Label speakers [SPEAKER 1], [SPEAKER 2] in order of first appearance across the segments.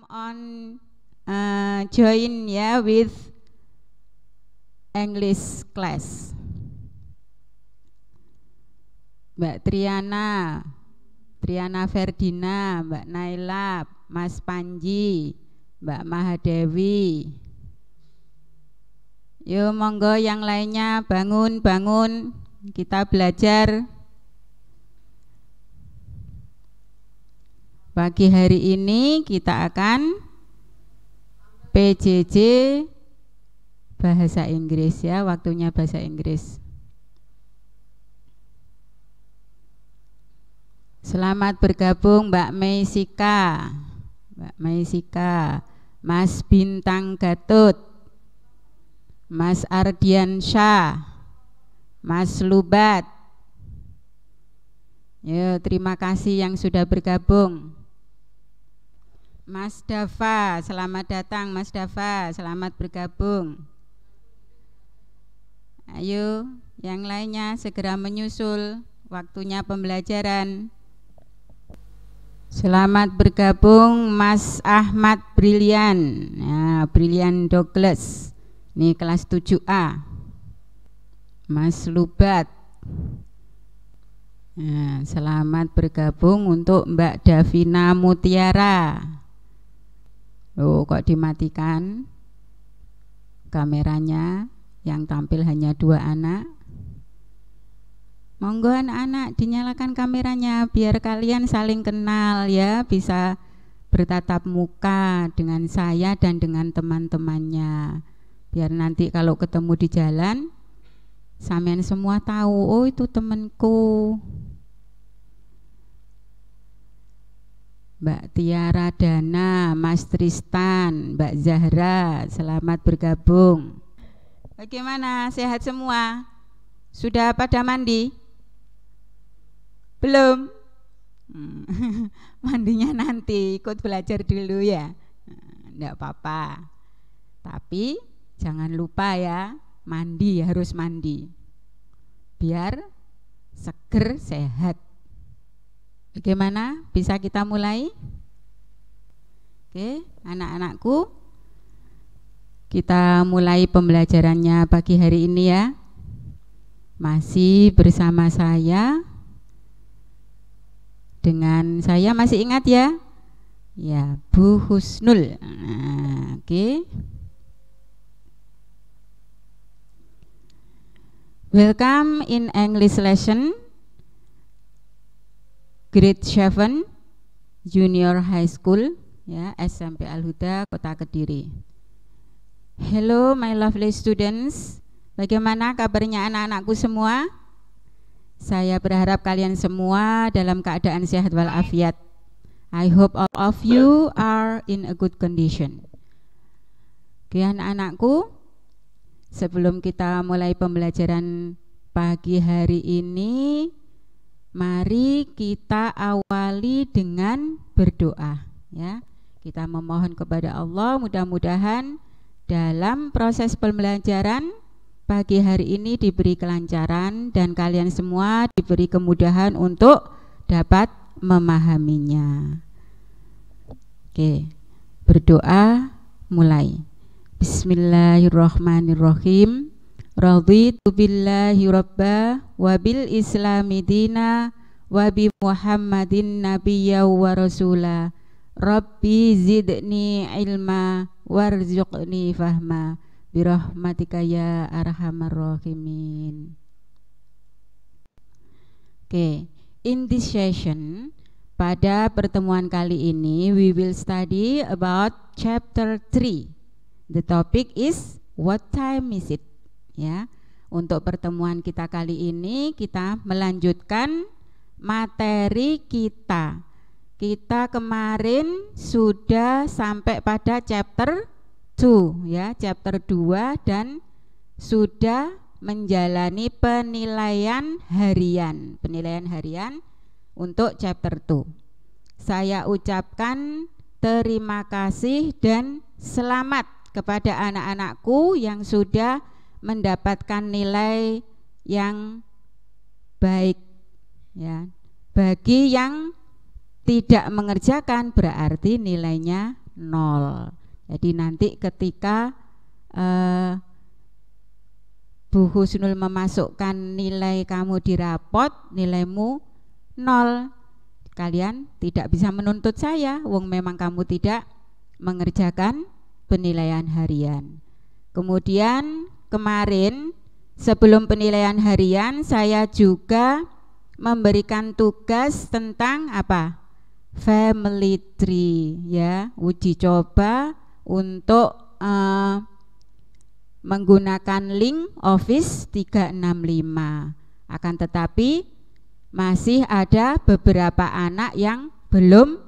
[SPEAKER 1] come on uh, join ya yeah, with English class. Mbak Triana, Triana Ferdina, Mbak Naila, Mas Panji, Mbak Mahadewi. Yuk monggo yang lainnya bangun, bangun, kita belajar. Pagi hari ini kita akan PJJ bahasa Inggris ya, waktunya bahasa Inggris. Selamat bergabung Mbak Meisika Mbak Meisika Mas Bintang Gatut, Mas Ardiansyah, Mas Lubat. Yo, terima kasih yang sudah bergabung. Mas Dava, selamat datang Mas Dava, selamat bergabung. Ayo, yang lainnya segera menyusul waktunya pembelajaran. Selamat bergabung Mas Ahmad Brilian, ya, Brilian Douglas, ini kelas 7A. Mas Lubat, Nah, selamat bergabung untuk Mbak Davina Mutiara. Oh, kok dimatikan kameranya yang tampil hanya dua anak? Monggo anak-anak dinyalakan kameranya biar kalian saling kenal ya, bisa bertatap muka dengan saya dan dengan teman-temannya. Biar nanti kalau ketemu di jalan sampean semua tahu, oh itu temanku. Mbak Tiara Dana, Mas Tristan, Mbak Zahra, selamat bergabung. Bagaimana? Sehat semua? Sudah pada mandi? Belum? Hmm, mandinya nanti, ikut belajar dulu ya. tidak apa-apa. Tapi jangan lupa ya, mandi harus mandi. Biar seger sehat. Bagaimana? Bisa kita mulai? Oke, anak-anakku, kita mulai pembelajarannya pagi hari ini ya. Masih bersama saya dengan saya masih ingat ya. Ya, Bu Husnul. Nah, oke. Welcome in English lesson grade 7 junior high school ya SMP Al Huda Kota Kediri. Hello my lovely students. Bagaimana kabarnya anak-anakku semua? Saya berharap kalian semua dalam keadaan sehat walafiat. I hope all of you are in a good condition. Oke anak-anakku, sebelum kita mulai pembelajaran pagi hari ini, Mari kita awali dengan berdoa ya. Kita memohon kepada Allah mudah-mudahan dalam proses pembelajaran pagi hari ini diberi kelancaran dan kalian semua diberi kemudahan untuk dapat memahaminya. Oke, berdoa mulai. Bismillahirrahmanirrahim. Raditu billahi rabba wa bil islami dina wa bi muhammadin nabiyya wa rasula Rabbi zidni ilma warzuqni fahma birahmatika ya arhamar rahimin Oke, okay. in this session pada pertemuan kali ini we will study about chapter 3. The topic is what time is it? ya. Untuk pertemuan kita kali ini kita melanjutkan materi kita. Kita kemarin sudah sampai pada chapter 2 ya, chapter 2 dan sudah menjalani penilaian harian. Penilaian harian untuk chapter 2. Saya ucapkan terima kasih dan selamat kepada anak-anakku yang sudah mendapatkan nilai yang baik ya. Bagi yang tidak mengerjakan berarti nilainya nol. Jadi nanti ketika eh, Bu Husnul memasukkan nilai kamu di rapot, nilaimu nol. Kalian tidak bisa menuntut saya, wong memang kamu tidak mengerjakan penilaian harian. Kemudian kemarin sebelum penilaian harian saya juga memberikan tugas tentang apa? Family tree ya, uji coba untuk uh, menggunakan link Office 365. Akan tetapi masih ada beberapa anak yang belum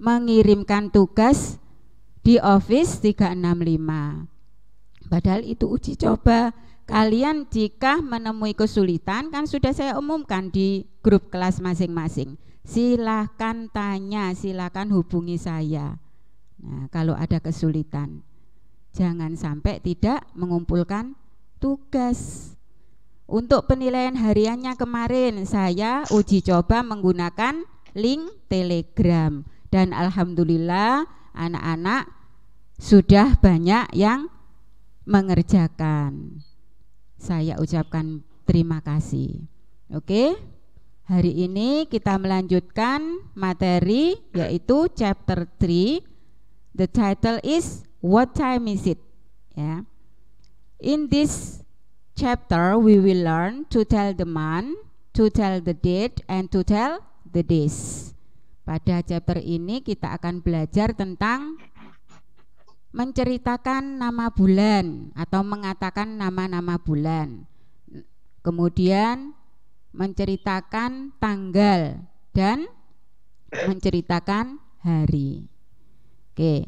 [SPEAKER 1] mengirimkan tugas di Office 365. Padahal itu uji coba. Kalian jika menemui kesulitan kan sudah saya umumkan di grup kelas masing-masing. Silahkan tanya, silahkan hubungi saya. Nah, kalau ada kesulitan, jangan sampai tidak mengumpulkan tugas. Untuk penilaian hariannya kemarin saya uji coba menggunakan link Telegram dan alhamdulillah anak-anak sudah banyak yang mengerjakan. Saya ucapkan terima kasih. Oke. Hari ini kita melanjutkan materi yaitu chapter 3. The title is What time is it? Ya. In this chapter we will learn to tell the man, to tell the date and to tell the days. Pada chapter ini kita akan belajar tentang menceritakan nama bulan atau mengatakan nama-nama bulan. Kemudian menceritakan tanggal dan menceritakan hari. Oke.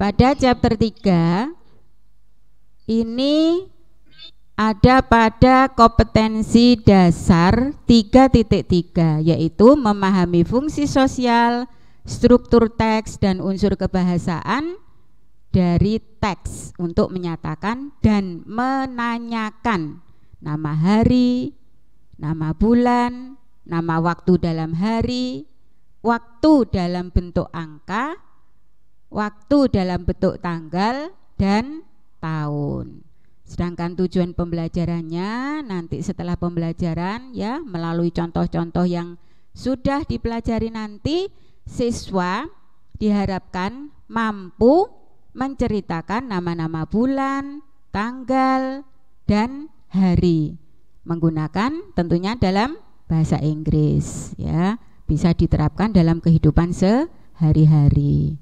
[SPEAKER 1] Pada chapter 3 ini ada pada kompetensi dasar 3.3 yaitu memahami fungsi sosial, struktur teks dan unsur kebahasaan, dari teks untuk menyatakan dan menanyakan nama hari, nama bulan, nama waktu dalam hari, waktu dalam bentuk angka, waktu dalam bentuk tanggal, dan tahun. Sedangkan tujuan pembelajarannya nanti setelah pembelajaran ya melalui contoh-contoh yang sudah dipelajari nanti siswa diharapkan mampu menceritakan nama-nama bulan, tanggal, dan hari menggunakan tentunya dalam bahasa Inggris ya bisa diterapkan dalam kehidupan sehari-hari.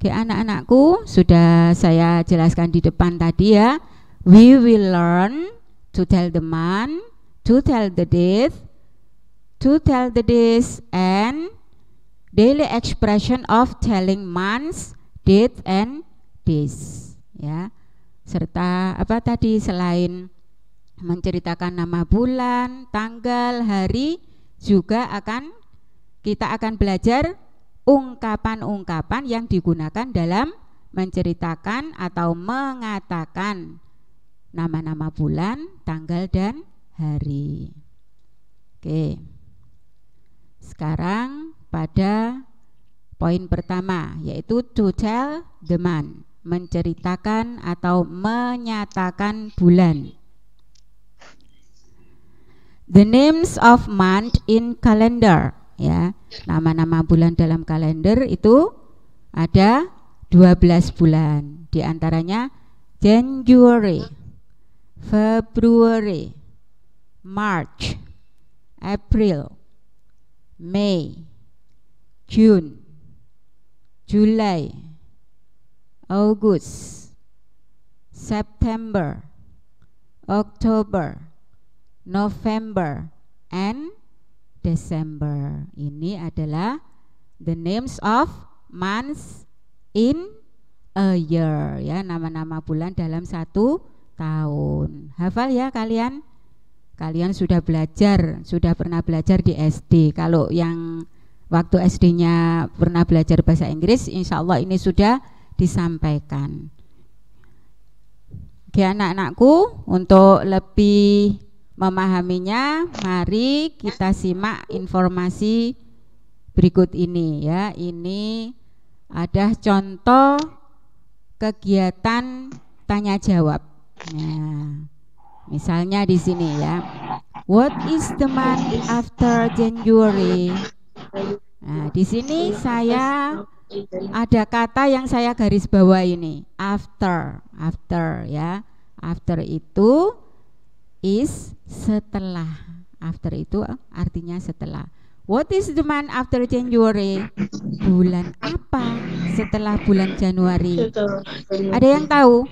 [SPEAKER 1] Oke anak-anakku sudah saya jelaskan di depan tadi ya we will learn to tell the month, to tell the date, to tell the days and daily expression of telling months date and days ya serta apa tadi selain menceritakan nama bulan, tanggal, hari juga akan kita akan belajar ungkapan-ungkapan yang digunakan dalam menceritakan atau mengatakan nama-nama bulan, tanggal dan hari. Oke. Sekarang pada Poin pertama yaitu to tell the man menceritakan atau menyatakan bulan. The names of month in calendar, ya. Nama-nama bulan dalam kalender itu ada 12 bulan, di antaranya January, February, March, April, May, June, July, August, September, October, November, and December. Ini adalah the names of months in a year ya nama-nama bulan dalam satu tahun hafal ya kalian kalian sudah belajar sudah pernah belajar di SD kalau yang waktu SD-nya pernah belajar bahasa Inggris, insya Allah ini sudah disampaikan. Oke anak-anakku, untuk lebih memahaminya, mari kita simak informasi berikut ini ya. Ini ada contoh kegiatan tanya jawab. Nah, misalnya di sini ya. What is the month after January? Nah, di sini saya ada kata yang saya garis bawah ini, after, after ya. After itu is setelah. After itu artinya setelah. What is the month after January? Bulan apa setelah bulan Januari? Ada yang tahu?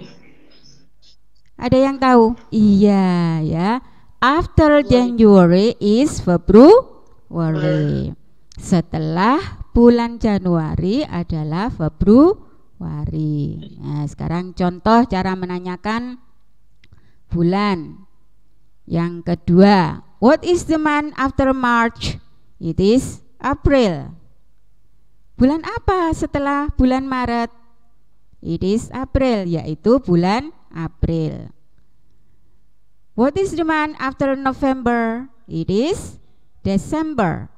[SPEAKER 1] Ada yang tahu? Iya ya. After January is February. Setelah bulan Januari adalah Februari. Nah, sekarang contoh cara menanyakan bulan. Yang kedua, what is the month after March? It is April. Bulan apa setelah bulan Maret? It is April, yaitu bulan April. What is the month after November? It is December.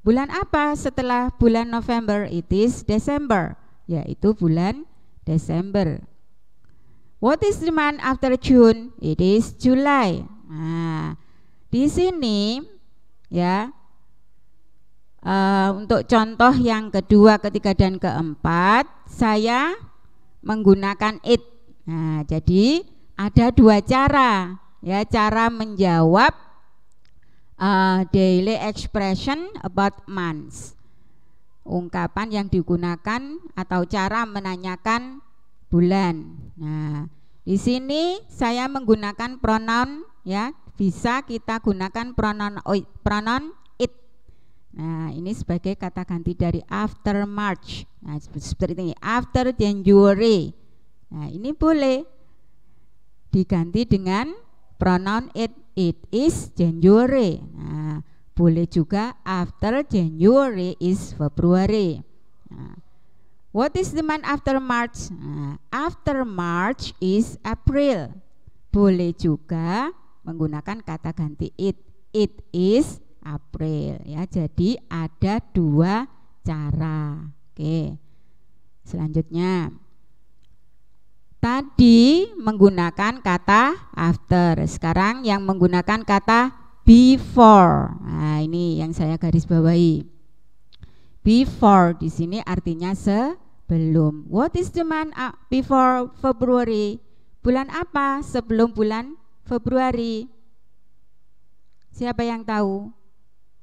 [SPEAKER 1] Bulan apa setelah bulan November? It is December, yaitu bulan Desember. What is the month after June? It is July. Nah, di sini ya uh, untuk contoh yang kedua, ketiga dan keempat saya menggunakan it. Nah, jadi ada dua cara ya cara menjawab daily expression about months. Ungkapan yang digunakan atau cara menanyakan bulan. Nah, di sini saya menggunakan pronoun ya, bisa kita gunakan pronoun pronoun it. Nah, ini sebagai kata ganti dari after March. Nah, seperti ini after January. Nah, ini boleh diganti dengan Pronoun it it is January. Nah, boleh juga after January is February. Nah, what is the month after March? Nah, after March is April. Boleh juga menggunakan kata ganti it. It is April ya. Jadi ada dua cara. Oke. Selanjutnya Tadi menggunakan kata after, sekarang yang menggunakan kata before. Nah, ini yang saya garis bawahi. Before di sini artinya sebelum. What is the month uh, before February? Bulan apa sebelum bulan Februari? Siapa yang tahu?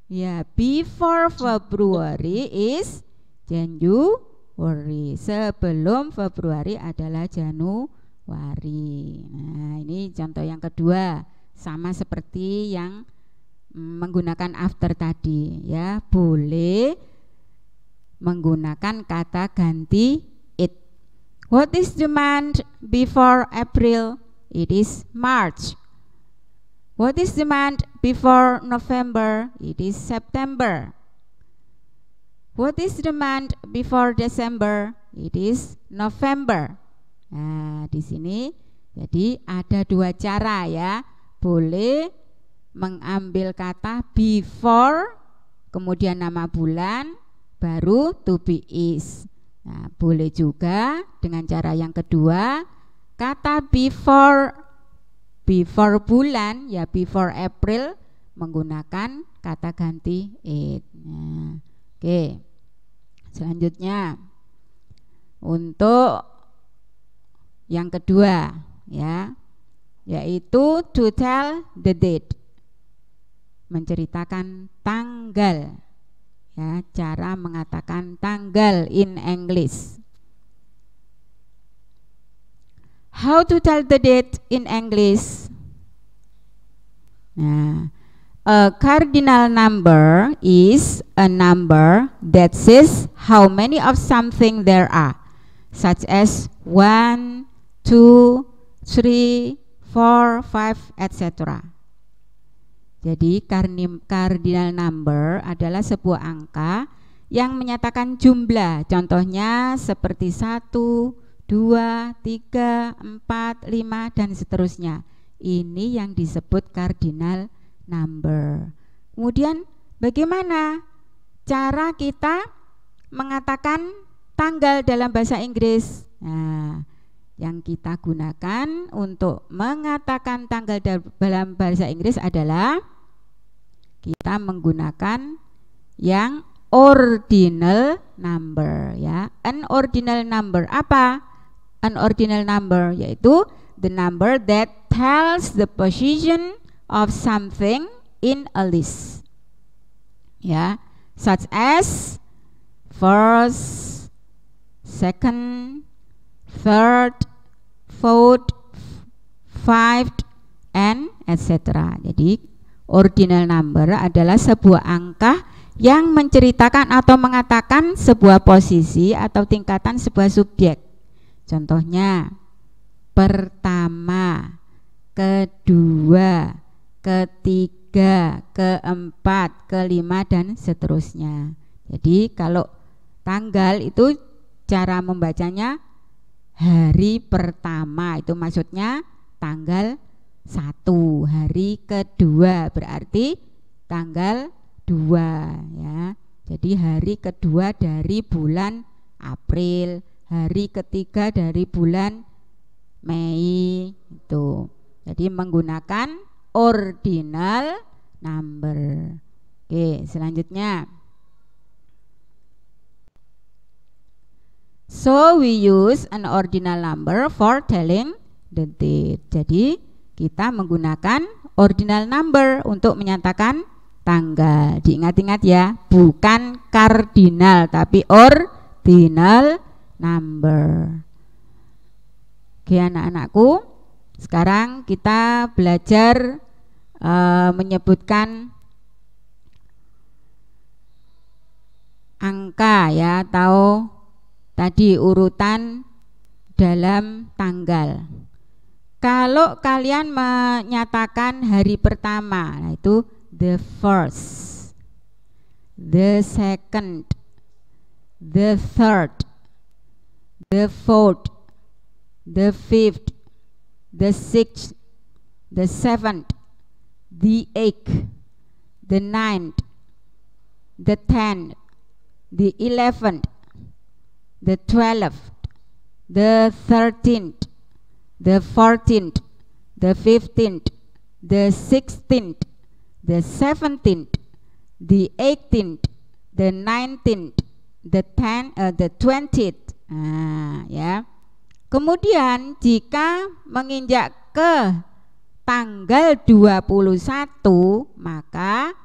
[SPEAKER 1] Ya, before February is January. Februari. Sebelum Februari adalah Januari. Nah, ini contoh yang kedua, sama seperti yang mm, menggunakan after tadi ya. Boleh menggunakan kata ganti it. What is demand before April? It is March. What is demand before November? It is September. What is the month before December? It is November. Nah, di sini jadi ada dua cara ya. Boleh mengambil kata before kemudian nama bulan baru to be is. Nah, boleh juga dengan cara yang kedua kata before before bulan ya before April menggunakan kata ganti it. Nah, Oke. Okay. Selanjutnya untuk yang kedua ya yaitu to tell the date menceritakan tanggal ya cara mengatakan tanggal in English how to tell the date in English nah a cardinal number is a number that says how many of something there are, such as 1, 2, 3, 4, 5, etc. Jadi cardinal number adalah sebuah angka yang menyatakan jumlah. Contohnya seperti 1, 2, 3, 4, 5 dan seterusnya. Ini yang disebut cardinal number number. Kemudian bagaimana cara kita mengatakan tanggal dalam bahasa Inggris? Nah, yang kita gunakan untuk mengatakan tanggal dalam bahasa Inggris adalah kita menggunakan yang ordinal number ya. An ordinal number apa? An ordinal number yaitu the number that tells the position of something in a list. Ya, such as first, second, third, fourth, fifth, and etc. Jadi ordinal number adalah sebuah angka yang menceritakan atau mengatakan sebuah posisi atau tingkatan sebuah subjek. Contohnya pertama, kedua, ketiga, keempat, kelima dan seterusnya. Jadi kalau tanggal itu cara membacanya hari pertama itu maksudnya tanggal satu hari kedua berarti tanggal dua ya jadi hari kedua dari bulan April hari ketiga dari bulan Mei itu jadi menggunakan ordinal number. Oke, selanjutnya. So we use an ordinal number for telling the date. Jadi kita menggunakan ordinal number untuk menyatakan tanggal. Diingat-ingat ya, bukan kardinal tapi ordinal number. Oke anak-anakku, sekarang kita belajar e, menyebutkan angka ya atau tadi urutan dalam tanggal. Kalau kalian menyatakan hari pertama, nah itu the first, the second, the third, the fourth, the fifth, the sixth, the seventh, the eighth, the ninth, the tenth, the eleventh, the twelfth, the thirteenth, the fourteenth, the fifteenth, the sixteenth, the seventeenth, the eighteenth, the nineteenth, the ten, uh, the twentieth. Ah, Yeah. Kemudian jika menginjak ke tanggal 21 maka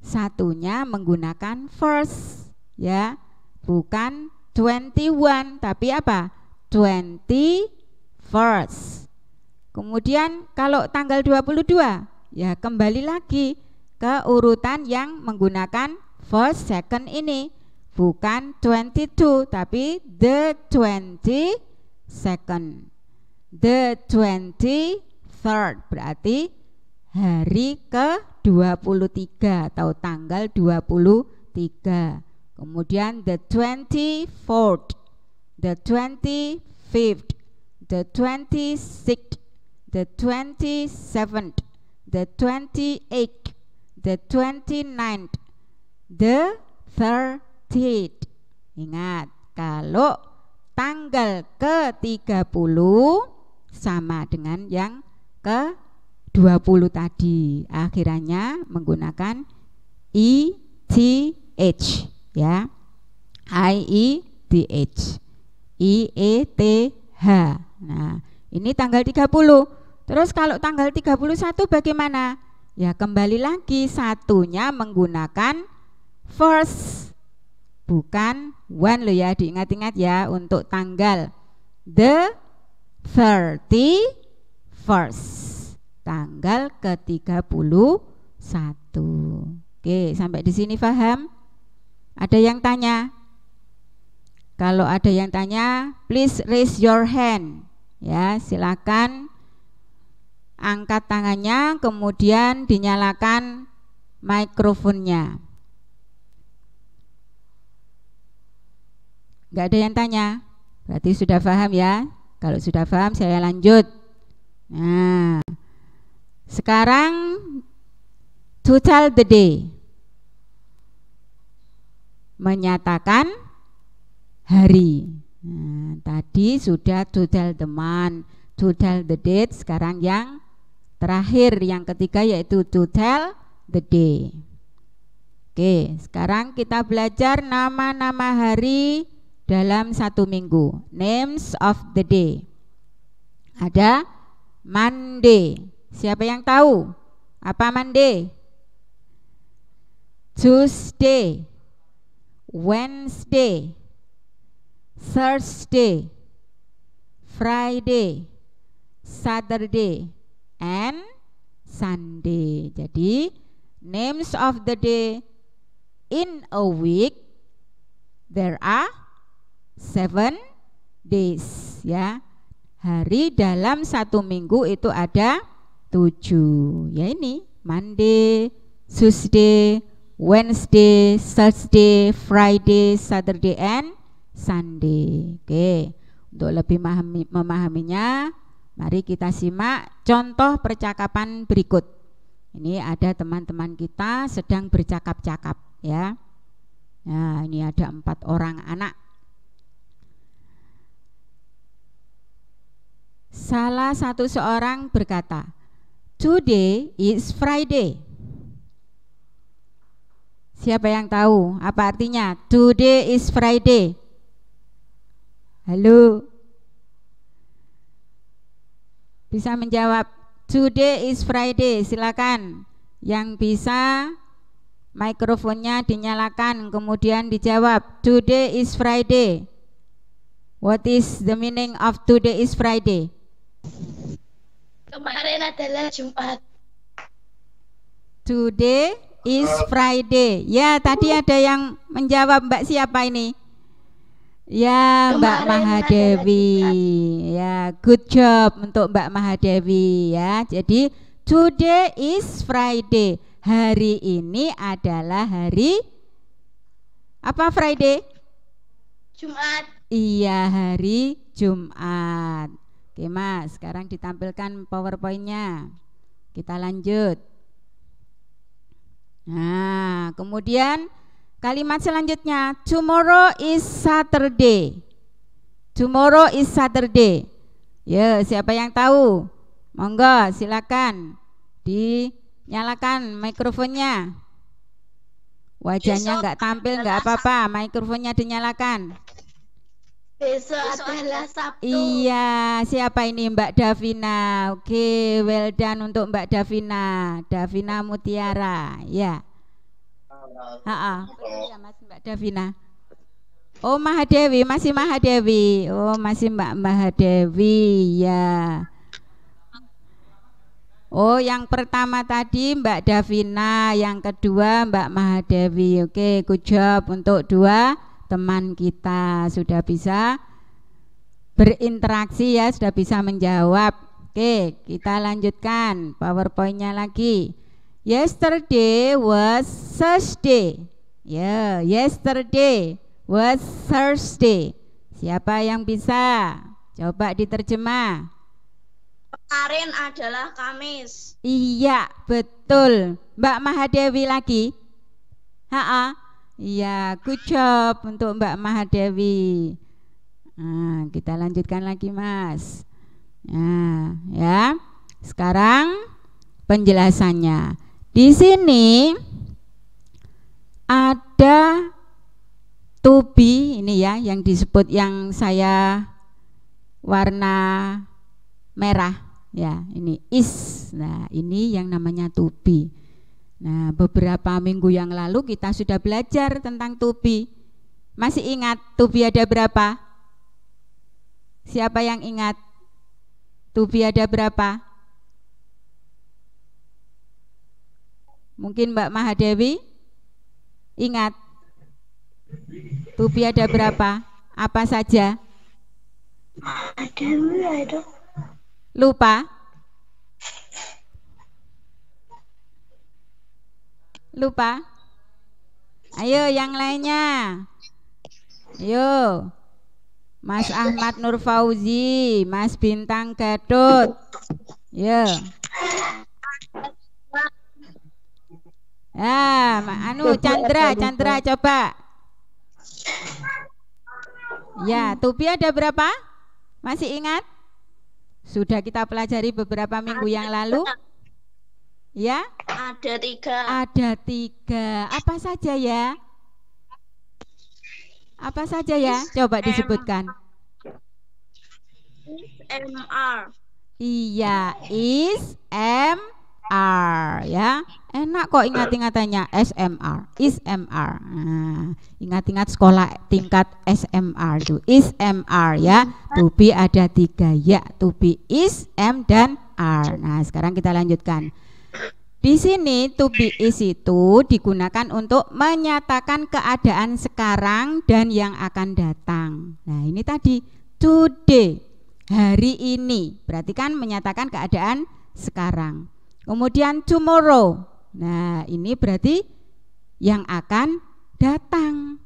[SPEAKER 1] satunya menggunakan first ya bukan 21 tapi apa 20 first kemudian kalau tanggal 22 ya kembali lagi ke urutan yang menggunakan first second ini bukan 22 tapi the 20 second the 20 third berarti hari ke-23 atau tanggal 23. Kemudian the 24th, the 25th, the 26th, the 27th, the 28th, the 29th, the 30th. Ingat, kalau tanggal ke-30 sama dengan yang ke 20 tadi. akhirnya menggunakan i t h ya. i e t h. i e t h. Nah, ini tanggal 30. Terus kalau tanggal 31 bagaimana? Ya, kembali lagi satunya menggunakan first bukan one lo ya diingat-ingat ya untuk tanggal the 30 first tanggal ke-31. Oke, sampai di sini paham? Ada yang tanya? Kalau ada yang tanya, please raise your hand. Ya, silakan angkat tangannya kemudian dinyalakan mikrofonnya. Enggak ada yang tanya? Berarti sudah paham ya? Kalau sudah paham saya lanjut. Nah, sekarang total the day menyatakan hari. Nah, tadi sudah total the month, total the date, sekarang yang terakhir yang ketiga yaitu total the day. Oke, sekarang kita belajar nama-nama hari dalam satu minggu. Names of the day. Ada mande. Siapa yang tahu? Apa mande? Tuesday, Wednesday, Thursday, Friday, Saturday, and Sunday. Jadi, names of the day in a week there are seven days ya hari dalam satu minggu itu ada tujuh ya ini Monday, Tuesday, Wednesday, Thursday, Friday, Saturday, and Sunday. Oke, untuk lebih memahami, memahaminya, mari kita simak contoh percakapan berikut. Ini ada teman-teman kita sedang bercakap-cakap, ya. Nah, ini ada empat orang anak Salah satu seorang berkata, "Today is Friday." Siapa yang tahu apa artinya? Today is Friday. Halo. Bisa menjawab Today is Friday, silakan. Yang bisa mikrofonnya dinyalakan kemudian dijawab Today is Friday. What is the meaning of today is Friday? Kemarin adalah Jumat. Today is Friday. Ya, tadi hmm. ada yang menjawab Mbak siapa ini? Ya, Kemarin Mbak Mahadevi. Ya, good job untuk Mbak Mahadevi. ya. Jadi today is Friday. Hari ini adalah hari apa Friday? Jumat. Iya, hari Jumat. Oke mas, sekarang ditampilkan powerpointnya Kita lanjut Nah, kemudian kalimat selanjutnya Tomorrow is Saturday Tomorrow is Saturday Ya, siapa yang tahu? Monggo, silakan Dinyalakan mikrofonnya Wajahnya enggak tampil, enggak apa-apa Mikrofonnya dinyalakan Besok, adalah Sabtu. Iya, siapa ini Mbak Davina? Oke, well done untuk Mbak Davina. Davina Mutiara, ya. Ah. Mas Mbak Davina. Oh Mahadewi, masih Mahadewi. Oh masih Mbak Mahadewi, ya. Oh, yang pertama tadi Mbak Davina, yang kedua Mbak Mahadewi. Oke, good job untuk dua teman kita sudah bisa berinteraksi ya sudah bisa menjawab oke kita lanjutkan powerpointnya lagi yesterday was Thursday ya yeah, yesterday was Thursday siapa yang bisa coba diterjemah kemarin adalah Kamis iya betul Mbak Mahadewi lagi ha, -ha. Iya, good job untuk Mbak Mahadewi. Nah, kita lanjutkan lagi, Mas. Nah, ya. Sekarang penjelasannya. Di sini ada tubi, ini ya yang disebut yang saya warna merah ya, ini is. Nah, ini yang namanya tubi. Nah, beberapa minggu yang lalu kita sudah belajar tentang tubi. Masih ingat tubi ada berapa? Siapa yang ingat? Tubi ada berapa? Mungkin Mbak Mahadewi ingat tubi ada berapa? Apa saja? Ada lupa. Lupa? Ayo yang lainnya. Yo. Mas Ahmad Nur Fauzi, Mas Bintang Gadot. Yo. Ya, anu Chandra, Chandra coba. Ya, Tupi ada berapa? Masih ingat? Sudah kita pelajari beberapa minggu yang lalu. Ya? Ada tiga. Ada tiga. Apa saja ya? Apa saja ya? Coba disebutkan. M R. Iya, is M R ya. Enak kok ingat-ingatannya SMR, R. Nah, ingat-ingat sekolah tingkat SMR tuh R. ya. To be ada tiga ya, to be is M dan R. Nah, sekarang kita lanjutkan. Di sini to be is itu digunakan untuk menyatakan keadaan sekarang dan yang akan datang. Nah, ini tadi today, hari ini. Berarti kan menyatakan keadaan sekarang. Kemudian tomorrow. Nah, ini berarti yang akan datang.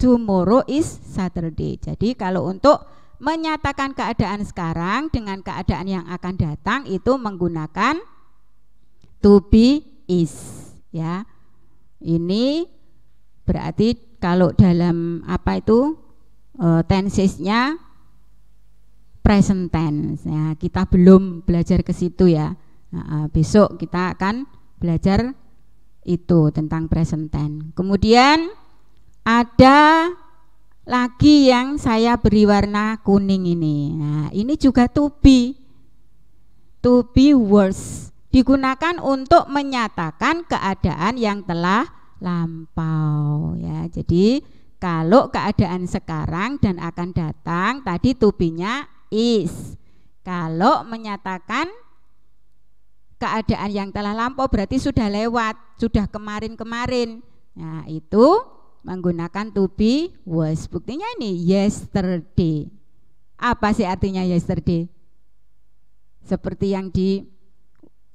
[SPEAKER 1] Tomorrow is Saturday. Jadi kalau untuk menyatakan keadaan sekarang dengan keadaan yang akan datang itu menggunakan to be is ya ini berarti kalau dalam apa itu uh, eh, tensesnya present tense ya kita belum belajar ke situ ya nah, besok kita akan belajar itu tentang present tense kemudian ada lagi yang saya beri warna kuning ini nah ini juga to be to be worse digunakan untuk menyatakan keadaan yang telah lampau ya. Jadi kalau keadaan sekarang dan akan datang tadi tubinya is. Kalau menyatakan keadaan yang telah lampau berarti sudah lewat, sudah kemarin-kemarin. Nah, itu menggunakan to be was. Buktinya ini yesterday. Apa sih artinya yesterday? Seperti yang di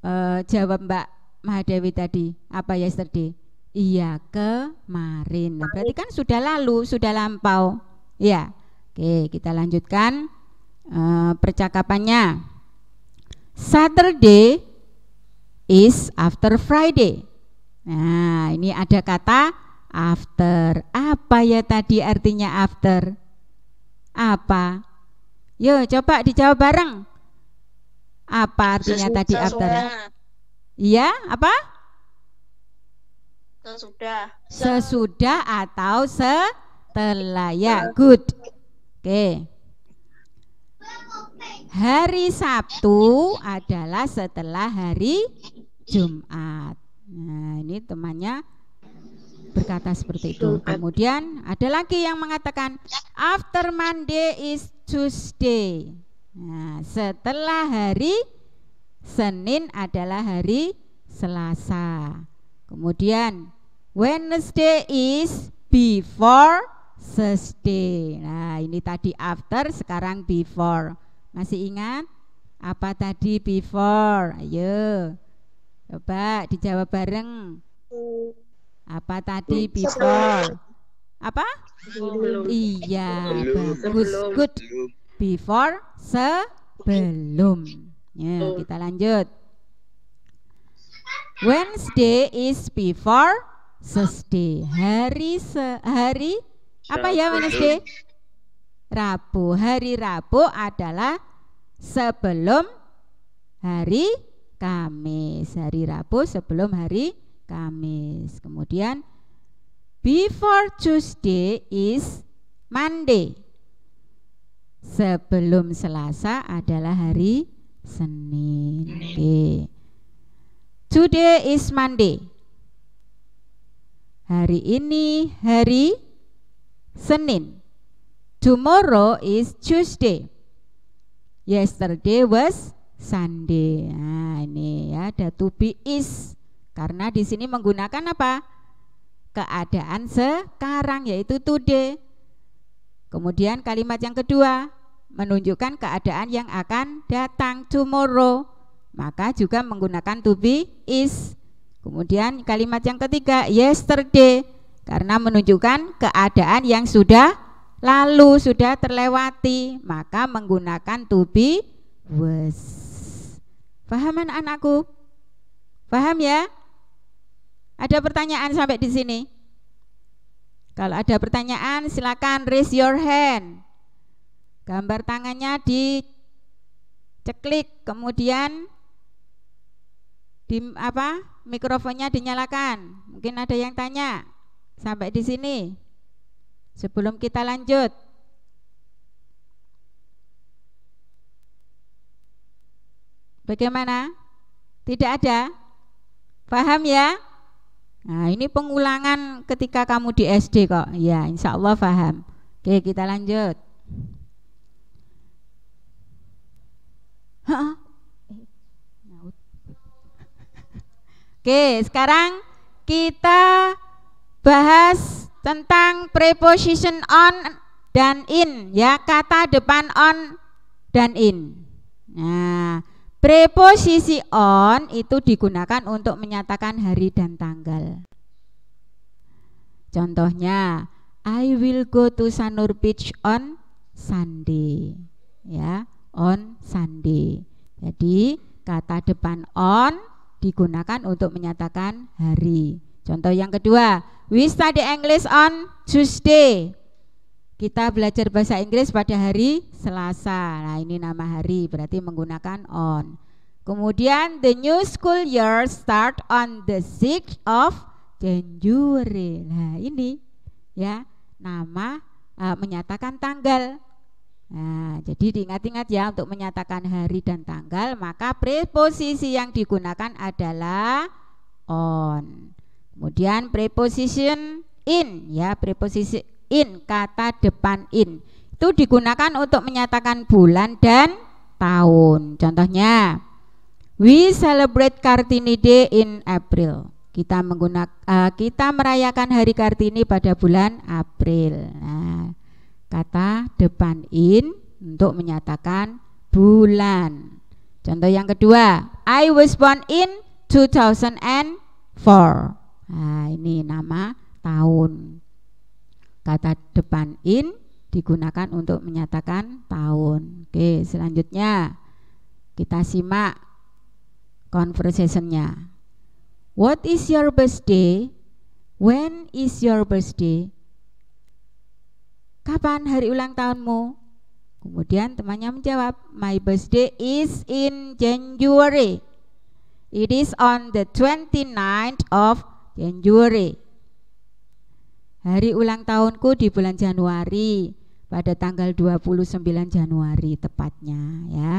[SPEAKER 1] uh, jawab Mbak Mahadewi tadi apa ya yesterday? Iya kemarin. Nah, berarti kan sudah lalu, sudah lampau. Ya. Oke, kita lanjutkan uh, percakapannya. Saturday is after Friday. Nah, ini ada kata after. Apa ya tadi artinya after? Apa? Yo coba dijawab bareng. Apa artinya sesudah, tadi after? Iya, apa? Sesudah. Sesudah atau setelah. Ya, good. Oke. Okay. Hari Sabtu adalah setelah hari Jumat. Nah, ini temannya berkata seperti itu. Kemudian ada lagi yang mengatakan after Monday is Tuesday. Nah, setelah hari Senin adalah hari Selasa. Kemudian Wednesday is before Thursday. Nah, ini tadi after, sekarang before. Masih ingat apa tadi before? Ayo. Coba dijawab bareng. Apa tadi before? Apa? Belum. Iya, Belum. bagus. Good. Belum before sebelum. Ya, kita lanjut. Wednesday is before Thursday. Hari se hari apa ya Wednesday? Rabu. Hari Rabu adalah sebelum hari Kamis. Hari Rabu sebelum hari Kamis. Kemudian before Tuesday is Monday sebelum Selasa adalah hari Senin. Okay. Today is Monday. Hari ini hari Senin. Tomorrow is Tuesday. Yesterday was Sunday. Nah, ini ya ada to be is karena di sini menggunakan apa? keadaan sekarang yaitu today. Kemudian kalimat yang kedua menunjukkan keadaan yang akan datang tomorrow. Maka juga menggunakan to be is. Kemudian kalimat yang ketiga yesterday karena menunjukkan keadaan yang sudah lalu, sudah terlewati, maka menggunakan to be was. Paham anakku? Paham ya? Ada pertanyaan sampai di sini? Kalau ada pertanyaan silakan raise your hand. Gambar tangannya di ceklik, kemudian di apa? Mikrofonnya dinyalakan. Mungkin ada yang tanya. Sampai di sini. Sebelum kita lanjut. Bagaimana? Tidak ada? Paham ya? Nah, ini pengulangan ketika kamu di SD kok. Ya, insya Allah paham. Oke, kita lanjut. Oke, sekarang kita bahas tentang preposition on dan in ya, kata depan on dan in. Nah, Preposisi on itu digunakan untuk menyatakan hari dan tanggal. Contohnya, I will go to Sanur Beach on Sunday. Ya, on Sunday. Jadi, kata depan on digunakan untuk menyatakan hari. Contoh yang kedua, we study English on Tuesday. Kita belajar bahasa Inggris pada hari Selasa. Nah, ini nama hari, berarti menggunakan on. Kemudian the new school year start on the 6th of January. Nah, ini ya nama uh, menyatakan tanggal. Nah, jadi diingat-ingat ya untuk menyatakan hari dan tanggal, maka preposisi yang digunakan adalah on. Kemudian preposition in ya, preposisi in kata depan in itu digunakan untuk menyatakan bulan dan tahun contohnya we celebrate Kartini Day in April kita menggunakan uh, kita merayakan hari Kartini pada bulan April nah kata depan in untuk menyatakan bulan contoh yang kedua I was born in 2004 nah ini nama tahun Kata depan in digunakan untuk menyatakan tahun. Oke, selanjutnya kita simak conversationnya. What is your birthday? When is your birthday? Kapan hari ulang tahunmu? Kemudian temannya menjawab, My birthday is in January. It is on the 29th of January. Hari ulang tahunku di bulan Januari pada tanggal 29 Januari tepatnya ya.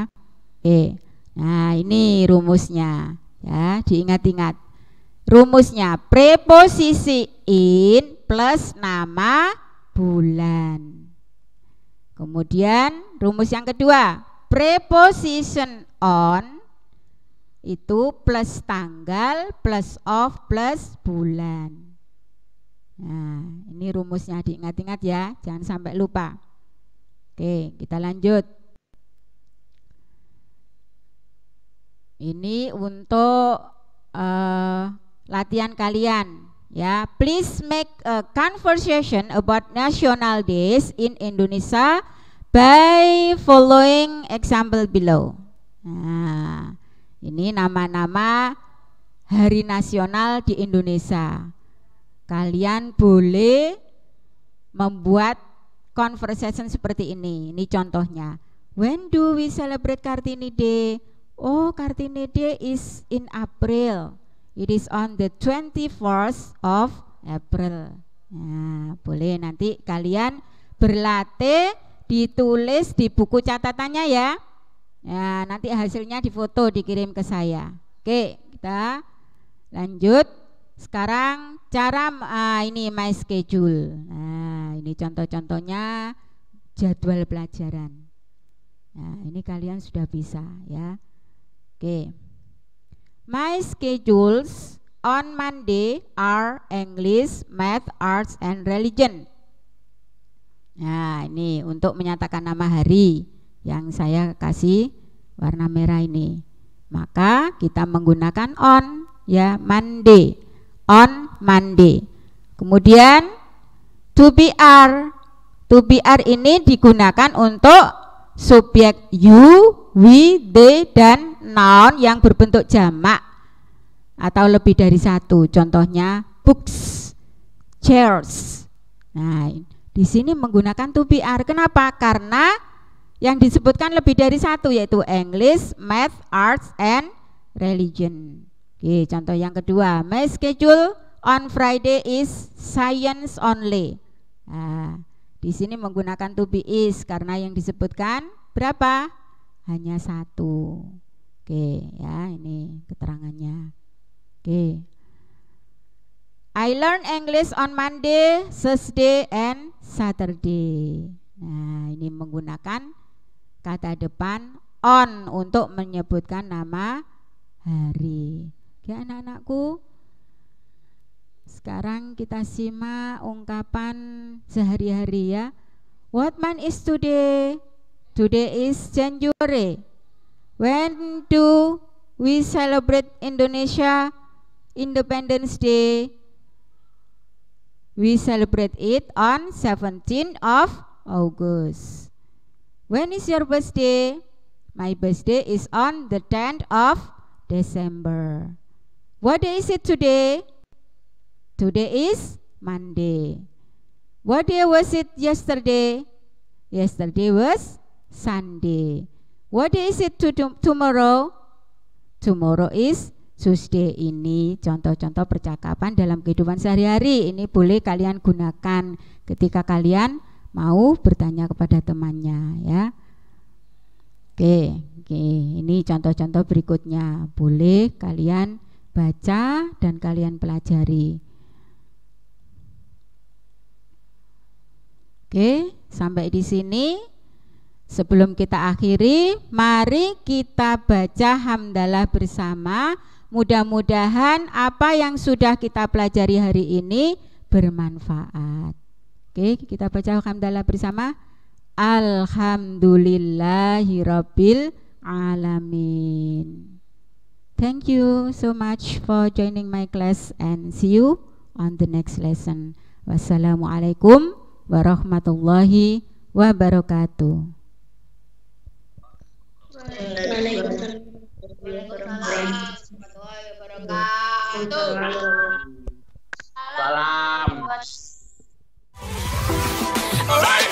[SPEAKER 1] Oke. Nah, ini rumusnya ya, diingat-ingat. Rumusnya preposisi in plus nama bulan. Kemudian rumus yang kedua, preposition on itu plus tanggal plus of plus bulan. Nah, ini rumusnya diingat-ingat ya, jangan sampai lupa. Oke, kita lanjut. Ini untuk uh, latihan kalian ya. Please make a conversation about national days in Indonesia by following example below. Nah, ini nama-nama hari nasional di Indonesia. Kalian boleh membuat conversation seperti ini. Ini contohnya. When do we celebrate Kartini Day? Oh, Kartini Day is in April. It is on the 21st of April. Nah, boleh nanti kalian berlatih ditulis di buku catatannya ya. Ya, nanti hasilnya difoto dikirim ke saya. Oke, kita lanjut. Sekarang cara uh, ini my schedule nah ini contoh-contohnya jadwal pelajaran nah ini kalian sudah bisa ya oke okay. my schedules on Monday are English, Math, Arts, and Religion. Nah, ini untuk menyatakan nama hari yang saya kasih warna merah ini. Maka kita menggunakan on ya Monday on Monday. Kemudian to be are. To be are ini digunakan untuk subjek you, we, they, dan noun yang berbentuk jamak atau lebih dari satu. Contohnya books, chairs. Nah, di sini menggunakan to be are. Kenapa? Karena yang disebutkan lebih dari satu yaitu English, Math, Arts, and Religion. Ye, contoh yang kedua, my schedule on Friday is science only. Nah, di sini menggunakan to be is karena yang disebutkan berapa? Hanya satu. Oke, ya ini keterangannya. Oke. I learn English on Monday, Thursday, and Saturday. Nah, ini menggunakan kata depan on untuk menyebutkan nama hari. Ya anak-anakku, sekarang kita simak ungkapan sehari-hari ya. What man is today? Today is January. When do we celebrate Indonesia Independence Day? We celebrate it on 17 of August. When is your birthday? My birthday is on the 10th of December. What day is it today? Today is Monday. What day was it yesterday? Yesterday was Sunday. What day is it to tomorrow? Tomorrow is Tuesday ini contoh-contoh percakapan dalam kehidupan sehari-hari ini boleh kalian gunakan ketika kalian mau bertanya kepada temannya ya. Oke, oke. Ini contoh-contoh berikutnya boleh kalian baca dan kalian pelajari. Oke, sampai di sini. Sebelum kita akhiri, mari kita baca hamdalah bersama. Mudah-mudahan apa yang sudah kita pelajari hari ini bermanfaat. Oke, kita baca hamdalah bersama. Alhamdulillahirabbil alamin. Thank you so much for joining my class and see you on the next lesson. Wassalamualaikum warahmatullahi wabarakatuh. Salam. Salam.